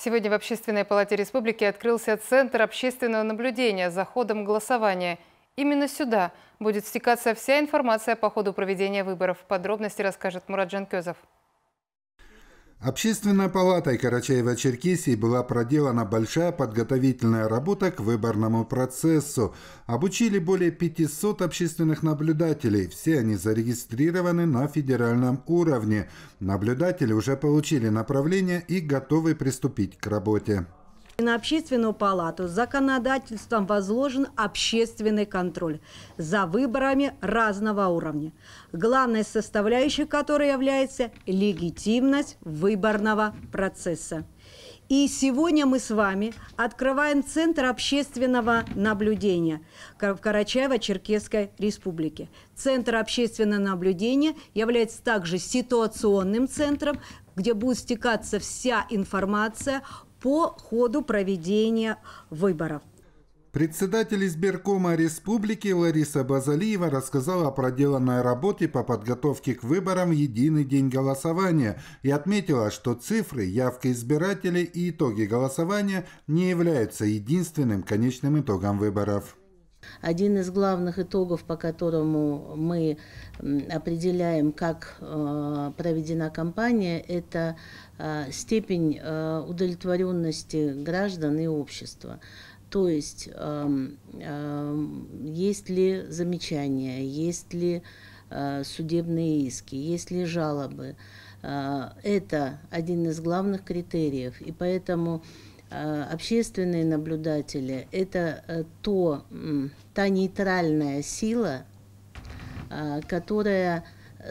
Сегодня в Общественной палате республики открылся Центр общественного наблюдения за ходом голосования. Именно сюда будет стекаться вся информация по ходу проведения выборов. Подробности расскажет Мурат Жанкезов. Общественной палатой Карачаева-Черкесии была проделана большая подготовительная работа к выборному процессу. Обучили более 500 общественных наблюдателей. Все они зарегистрированы на федеральном уровне. Наблюдатели уже получили направление и готовы приступить к работе. На общественную палату законодательством возложен общественный контроль за выборами разного уровня, главной составляющей которой является легитимность выборного процесса. И сегодня мы с вами открываем Центр общественного наблюдения в Карачаево-Черкесской республике. Центр общественного наблюдения является также ситуационным центром, где будет стекаться вся информация по ходу проведения выборов. Председатель избиркома республики Лариса Базалиева рассказала о проделанной работе по подготовке к выборам в единый день голосования и отметила, что цифры, явка избирателей и итоги голосования не являются единственным конечным итогом выборов. Один из главных итогов, по которому мы определяем, как э, проведена кампания, это э, степень э, удовлетворенности граждан и общества. То есть, эм, эм, есть ли замечания, есть ли судебные иски, есть ли жалобы. Это один из главных критериев, и поэтому Э, общественные наблюдатели – это э, то, та нейтральная сила, э, которая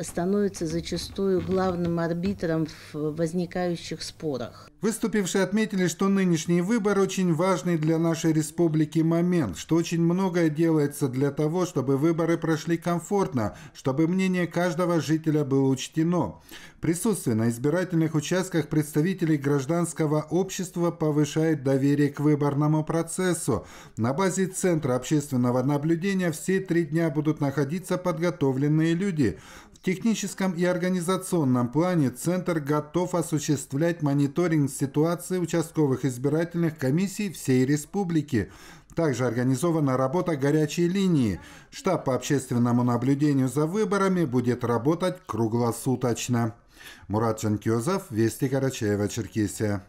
становится зачастую главным арбитром в возникающих спорах. Выступившие отметили, что нынешний выбор очень важный для нашей республики момент, что очень многое делается для того, чтобы выборы прошли комфортно, чтобы мнение каждого жителя было учтено. Присутствие на избирательных участках представителей гражданского общества повышает доверие к выборному процессу. На базе Центра общественного наблюдения все три дня будут находиться подготовленные люди техническом и организационном плане Центр готов осуществлять мониторинг ситуации участковых избирательных комиссий всей республики. Также организована работа горячей линии. Штаб по общественному наблюдению за выборами будет работать круглосуточно. Мурат Джанкиозов, Вести Карачаева, Черкесия.